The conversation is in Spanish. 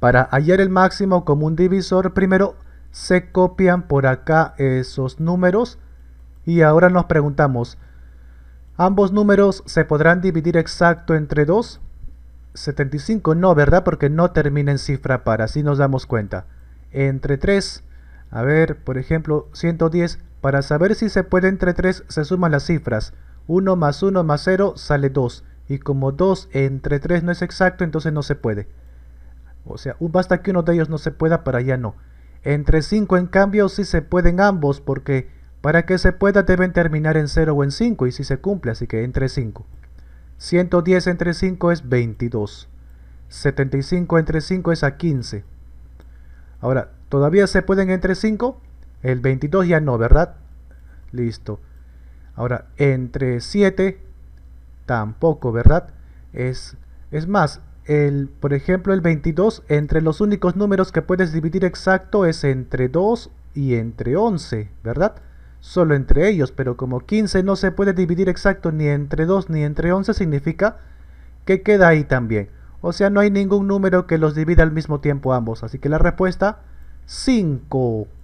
Para hallar el máximo común divisor, primero se copian por acá esos números y ahora nos preguntamos, ¿ambos números se podrán dividir exacto entre 2? 75 no, ¿verdad? Porque no termina en cifra para así nos damos cuenta. Entre 3, a ver, por ejemplo, 110, para saber si se puede entre 3 se suman las cifras. 1 más 1 más 0 sale 2. Y como 2 entre 3 no es exacto, entonces no se puede. O sea, basta que uno de ellos no se pueda, para allá no. Entre 5, en cambio, sí se pueden ambos, porque para que se pueda deben terminar en 0 o en 5, y si sí se cumple, así que entre 5. 110 entre 5 es 22. 75 entre 5 es a 15. Ahora, ¿todavía se pueden entre 5? El 22 ya no, ¿verdad? Listo. Ahora, entre 7 tampoco, ¿verdad? Es, es más, por ejemplo, el 22, entre los únicos números que puedes dividir exacto es entre 2 y entre 11, ¿verdad? Solo entre ellos, pero como 15 no se puede dividir exacto ni entre 2 ni entre 11, significa que queda ahí también. O sea, no hay ningún número que los divida al mismo tiempo ambos. Así que la respuesta, 5.